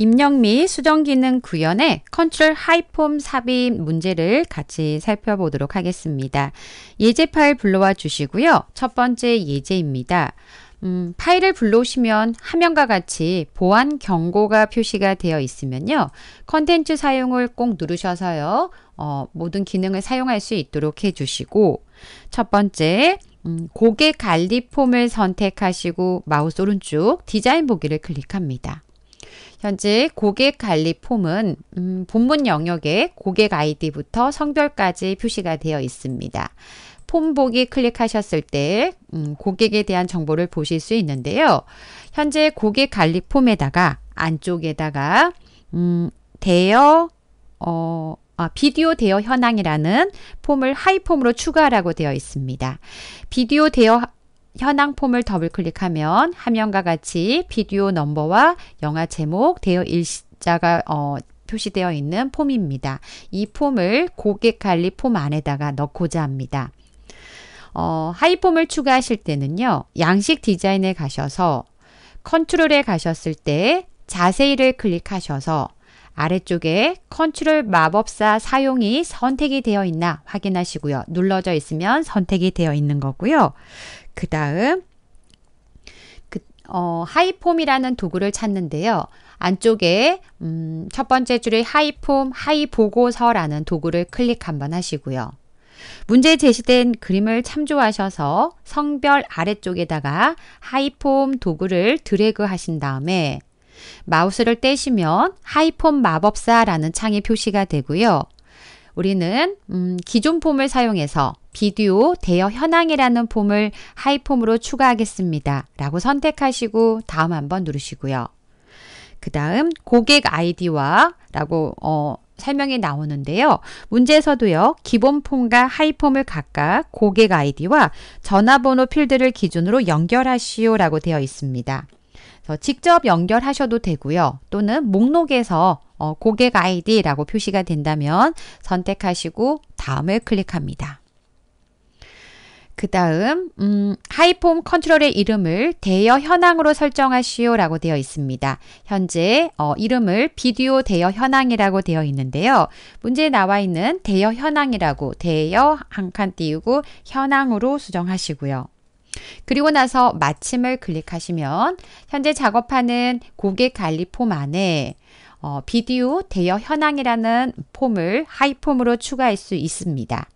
입력 및 수정 기능 구현에 컨트롤 하이폼 삽입 문제를 같이 살펴보도록 하겠습니다. 예제 파일 불러와 주시고요. 첫 번째 예제입니다. 음, 파일을 불러오시면 화면과 같이 보안 경고가 표시가 되어 있으면요. 컨텐츠 사용을 꼭 누르셔서요. 어, 모든 기능을 사용할 수 있도록 해주시고 첫 번째 음, 고객 관리 폼을 선택하시고 마우스 오른쪽 디자인 보기를 클릭합니다. 현재 고객 관리 폼은 음, 본문 영역에 고객 아이디부터 성별까지 표시가 되어 있습니다. 폼 보기 클릭하셨을 때 음, 고객에 대한 정보를 보실 수 있는데요. 현재 고객 관리 폼에다가 안쪽에다가 음, 대여 어, 아, 비디오 대여 현황이라는 폼을 하이폼으로 추가하라고 되어 있습니다. 비디오 대여 현황 폼을 더블 클릭하면 화면과 같이 비디오 넘버와 영화 제목, 대여 일자가 시 어, 표시되어 있는 폼입니다. 이 폼을 고객 관리 폼 안에다가 넣고자 합니다. 어, 하이폼을 추가하실 때는요. 양식 디자인에 가셔서 컨트롤에 가셨을 때 자세히를 클릭하셔서 아래쪽에 컨트롤 마법사 사용이 선택이 되어 있나 확인하시고요. 눌러져 있으면 선택이 되어 있는 거고요. 그 다음 그, 어, 하이폼이라는 도구를 찾는데요. 안쪽에 음, 첫 번째 줄에 하이폼, 하이보고서라는 도구를 클릭 한번 하시고요. 문제에 제시된 그림을 참조하셔서 성별 아래쪽에다가 하이폼 도구를 드래그 하신 다음에 마우스를 떼시면 하이폼 마법사라는 창이 표시가 되고요. 우리는 음, 기존 폼을 사용해서 비디오 대여 현황이라는 폼을 하이폼으로 추가하겠습니다. 라고 선택하시고 다음 한번 누르시고요. 그 다음 고객 아이디와 라고 어, 설명이 나오는데요. 문제에서도요. 기본 폼과 하이폼을 각각 고객 아이디와 전화번호 필드를 기준으로 연결하시오 라고 되어 있습니다. 어, 직접 연결하셔도 되고요. 또는 목록에서 어, 고객 아이디라고 표시가 된다면 선택하시고 다음을 클릭합니다. 그 다음 음, 하이폼 컨트롤의 이름을 대여 현황으로 설정하시오 라고 되어 있습니다. 현재 어, 이름을 비디오 대여 현황이라고 되어 있는데요. 문제에 나와 있는 대여 현황이라고 대여 한 칸 띄우고 현황으로 수정하시고요. 그리고 나서 마침을 클릭하시면 현재 작업하는 고객 관리 폼 안에 어, 비디오 대여 현황이라는 폼을 하이폼으로 추가할 수 있습니다.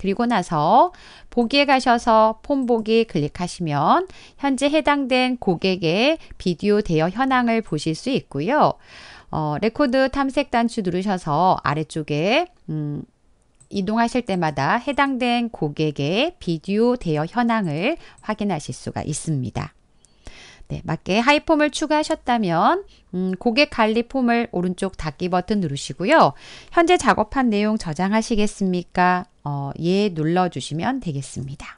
그리고 나서 보기에 가셔서 폼 보기 클릭하시면 현재 해당된 고객의 비디오 대여 현황을 보실 수 있고요. 어, 레코드 탐색 단추 누르셔서 아래쪽에 음, 이동하실 때마다 해당된 고객의 비디오 대여 현황을 확인하실 수가 있습니다. 네, 맞게 하이폼을 추가하셨다면 음, 고객 관리 폼을 오른쪽 닫기 버튼 누르시고요. 현재 작업한 내용 저장하시겠습니까? 어, 예 눌러주시면 되겠습니다.